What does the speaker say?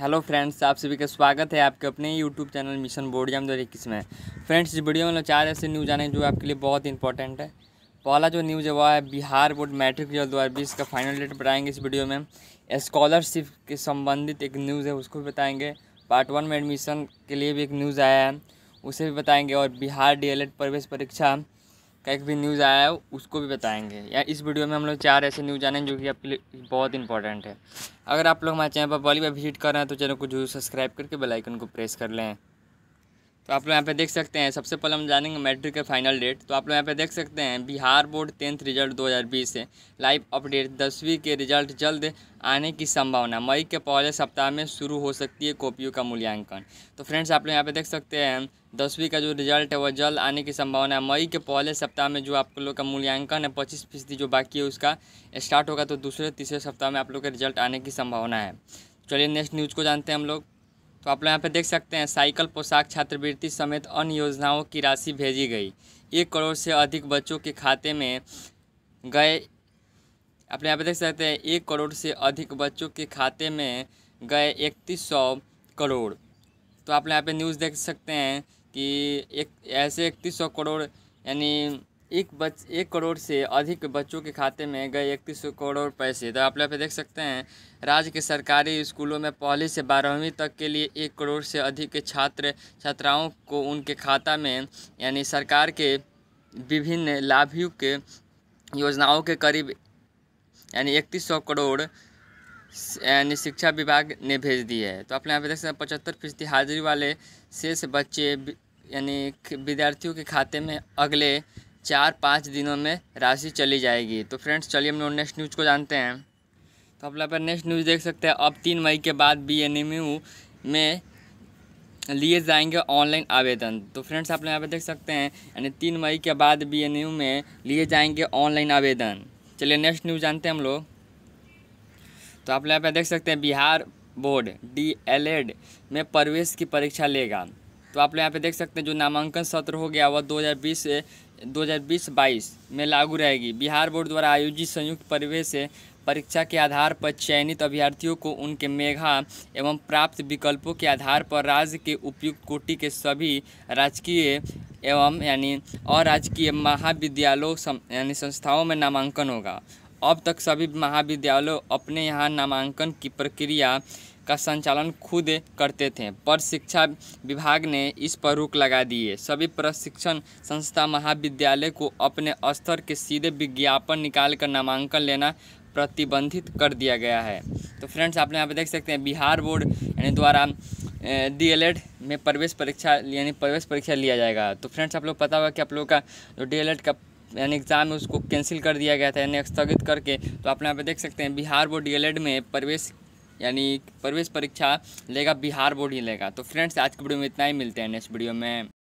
hello friends आप सभी का स्वागत है आपके अपने यूट्यूब चैनल मिशन बोर्ड या दो इक्कीस में फ्रेंड्स इस वीडियो में लोग चार ऐसे न्यूज़ आने जो आपके लिए बहुत इंपॉर्टेंट है पहला जो न्यूज़ है वह है बिहार बोर्ड मैट्रिक रिजल्ट दो बीस का फाइनल डेट बताएंगे इस वीडियो में स्कॉलरशिप के संबंधित एक न्यूज़ है उसको भी बताएंगे पार्ट वन में एडमिशन के लिए भी एक न्यूज़ आया है उसे भी बताएंगे और बिहार डी प्रवेश परीक्षा एक भी न्यूज़ आया है उसको भी बताएंगे या इस वीडियो में हम लोग चार ऐसे न्यूज़ आने जो कि आपके लिए बहुत इंपॉर्टेंट है अगर आप लोग हमारे चैनल पर पहली बार विजिट कर रहे हैं तो चैनल को जरूर सब्सक्राइब करके बेलाइकन को प्रेस कर लें तो आप लोग यहाँ पे देख सकते हैं सबसे पहले हम जानेंगे मैट्रिक के फाइनल डेट तो आप लोग यहाँ पे देख सकते हैं बिहार बोर्ड टेंथ रिजल्ट 2020 है लाइव अपडेट दसवीं के रिजल्ट जल्द आने की संभावना मई के पहले सप्ताह में शुरू हो सकती है कॉपियों का मूल्यांकन तो फ्रेंड्स आप लोग यहाँ पे देख सकते हैं दसवीं का जो रिजल्ट है वह जल्द आने की संभावना है मई के पहले सप्ताह में जो आप लोग का मूल्यांकन है पच्चीस फीसदी जो बाकी है उसका स्टार्ट होगा तो दूसरे तीसरे सप्ताह में आप लोग का रिजल्ट आने की संभावना है चलिए नेक्स्ट न्यूज़ को जानते हैं हम लोग तो आप लोग यहाँ पे देख सकते हैं साइकिल पोशाक छात्रवृत्ति समेत अन्य योजनाओं की राशि भेजी गई एक करोड़ से अधिक बच्चों के खाते में गए आप यहाँ पे देख सकते हैं एक करोड़ से अधिक बच्चों के खाते में गए इकतीस सौ करोड़ तो आप यहाँ पे न्यूज़ देख सकते हैं कि एक ऐसे इकतीस सौ करोड़ यानी एक बच एक करोड़ से अधिक बच्चों के खाते में गए इकतीस करोड़ पैसे तो आप लोग देख सकते हैं राज्य के सरकारी स्कूलों में पहली से बारहवीं तक के लिए एक करोड़ से अधिक छात्र छात्राओं को उनके खाता में यानी सरकार के विभिन्न लाभयुक्त योजनाओं के करीब यानी इकतीस सौ करोड़ यानी शिक्षा विभाग ने भेज दी है तो आप यहाँ पे देख सकते हैं पचहत्तर फीसदी हाजिरी वाले शेष बच्चे यानी विद्यार्थियों के खाते में अगले चार पाँच दिनों में राशि चली जाएगी तो फ्रेंड्स चलिए हम लोग नेक्स्ट न्यूज़ को जानते हैं तो आप लोग नेक्स्ट न्यूज़ देख सकते हैं अब तीन मई के बाद बी एन एम यू में लिए जाएंगे ऑनलाइन आवेदन तो फ्रेंड्स आप लोग यहाँ पर देख सकते हैं यानी तीन मई के बाद बी एन यू में लिए जाएंगे ऑनलाइन आवेदन चलिए नेक्स्ट न्यूज़ जानते हैं हम लोग तो आप लोग यहाँ पर देख सकते हैं Bihar board D L Ed में प्रवेश की परीक्षा लेगा तो आप लोग यहाँ पे देख सकते हैं जो नामांकन सत्र हो गया वह 2020 2020-22 में लागू रहेगी बिहार बोर्ड द्वारा आयोजित संयुक्त परिवेश से परीक्षा के आधार पर चयनित अभ्यर्थियों को उनके मेघा एवं प्राप्त विकल्पों के आधार पर राज्य के उपयुक्त कोटि के सभी राजकीय एवं यानी अराजकीय महाविद्यालयों यानी संस्थाओं में नामांकन होगा अब तक सभी महाविद्यालयों अपने यहाँ नामांकन की प्रक्रिया का संचालन खुद करते थे पर शिक्षा विभाग ने इस पर रोक लगा दी है सभी प्रशिक्षण संस्था महाविद्यालय को अपने स्तर के सीधे विज्ञापन निकाल कर नामांकन लेना प्रतिबंधित कर दिया गया है तो फ्रेंड्स आपने यहाँ पर देख सकते हैं बिहार बोर्ड यानी द्वारा एड में प्रवेश परीक्षा यानी प्रवेश परीक्षा लिया जाएगा तो फ्रेंड्स आप लोग पता होगा कि आप लोगों का जो एड का यानी एग्ज़ाम है उसको कैंसिल कर दिया गया था यानी स्थगित करके तो आप यहाँ पर देख सकते हैं बिहार बोर्ड एड में प्रवेश यानी प्रवेश परीक्षा लेगा बिहार बोर्ड ही लेगा तो फ्रेंड्स आज के वीडियो में इतना ही मिलते हैं नेक्स्ट वीडियो में